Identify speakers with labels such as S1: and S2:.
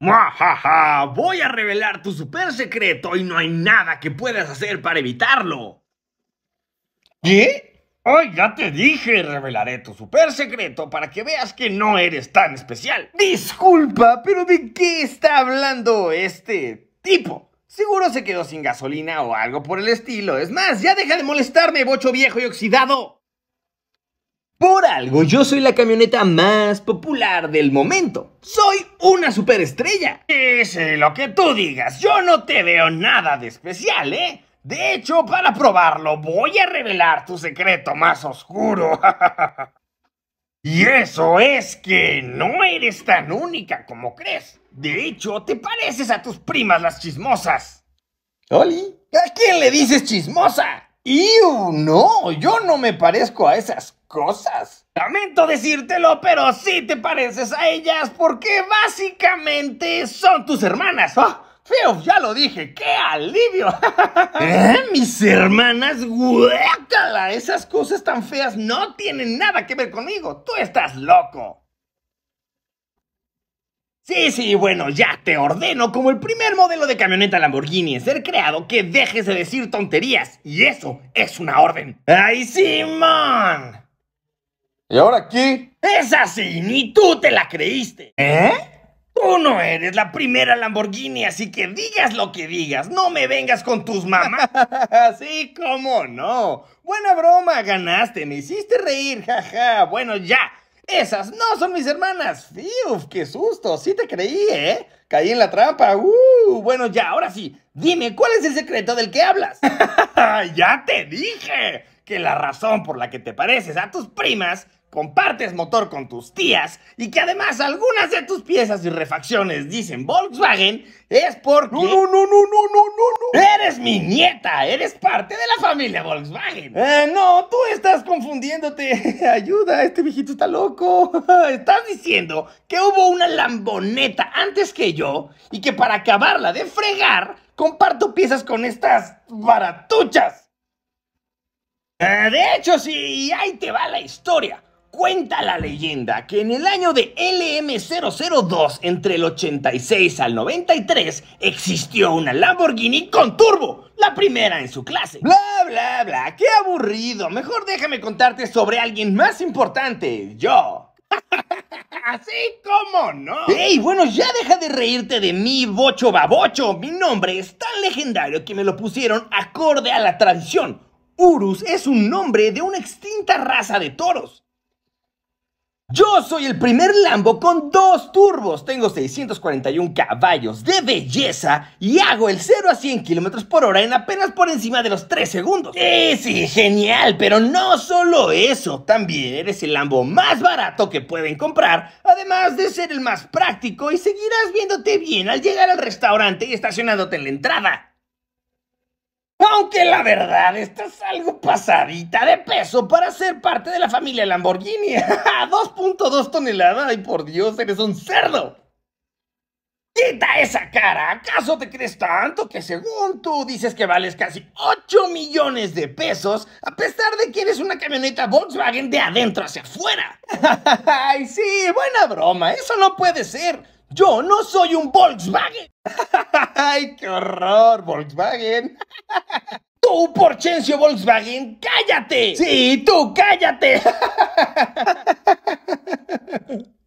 S1: ¡Muajaja! Voy a revelar tu super secreto y no hay nada que puedas hacer para evitarlo. ¿Qué? Ay, ya te dije, revelaré tu super secreto para que veas que no eres tan especial. Disculpa, pero ¿de qué está hablando este tipo? Seguro se quedó sin gasolina o algo por el estilo. Es más, ya deja de molestarme, bocho viejo y oxidado. Por algo yo soy la camioneta más popular del momento. Soy una superestrella. Es eh, lo que tú digas, yo no te veo nada de especial, ¿eh? De hecho, para probarlo, voy a revelar tu secreto más oscuro. y eso es que no eres tan única como crees. De hecho, te pareces a tus primas las chismosas. ¿Oli? ¿A quién le dices chismosa? ¡Iu! No, yo no me parezco a esas cosas. Lamento decírtelo, pero sí te pareces a ellas porque básicamente son tus hermanas. ¡Oh! Feo, ya lo dije, qué alivio. ¿Eh? Mis hermanas, guácala, esas cosas tan feas no tienen nada que ver conmigo. Tú estás loco. Sí, sí, bueno, ya te ordeno como el primer modelo de camioneta Lamborghini ser creado que dejes de decir tonterías. Y eso es una orden. ¡Ay, Simón! ¿Y ahora qué? Es así, ni tú te la creíste. ¿Eh? Tú no eres la primera Lamborghini, así que digas lo que digas, no me vengas con tus mamás. sí, cómo no. Buena broma, ganaste, me hiciste reír, jaja. Bueno, ya. Esas no son mis hermanas. ¡Uf! qué susto. Sí te creí, ¿eh? Caí en la trampa. Uh, bueno, ya, ahora sí. Dime, ¿cuál es el secreto del que hablas? ya te dije que la razón por la que te pareces a tus primas compartes motor con tus tías y que además algunas de tus piezas y refacciones dicen Volkswagen, es porque... No, no, no, no, no, no, no. Eres mi nieta, eres parte de la familia Volkswagen. Eh, no, tú estás confundiéndote. Ayuda, este viejito está loco. Estás diciendo que hubo una lamboneta antes que yo y que para acabarla de fregar, comparto piezas con estas baratuchas. Eh, de hecho, sí, ahí te va la historia. Cuenta la leyenda que en el año de LM002, entre el 86 al 93, existió una Lamborghini con turbo, la primera en su clase. Bla, bla, bla, qué aburrido. Mejor déjame contarte sobre alguien más importante, yo. Así como no. ¡Ey, bueno, ya deja de reírte de mí, bocho babocho! Mi nombre es tan legendario que me lo pusieron acorde a la tradición. Urus es un nombre de una extinta raza de toros. Yo soy el primer Lambo con dos turbos, tengo 641 caballos de belleza y hago el 0 a 100 kilómetros por hora en apenas por encima de los 3 segundos. Sí, sí, genial, pero no solo eso, también eres el Lambo más barato que pueden comprar, además de ser el más práctico y seguirás viéndote bien al llegar al restaurante y estacionándote en la entrada. Aunque la verdad, estás algo pasadita de peso para ser parte de la familia Lamborghini. 2.2 toneladas, ay por Dios, eres un cerdo. Quita esa cara, ¿acaso te crees tanto que según tú dices que vales casi 8 millones de pesos a pesar de que eres una camioneta Volkswagen de adentro hacia afuera? Ay, sí, buena broma, eso no puede ser. Yo no soy un Volkswagen. ¡Ay, qué horror, Volkswagen! Tú, Porchencio Volkswagen, cállate. Sí, tú, cállate.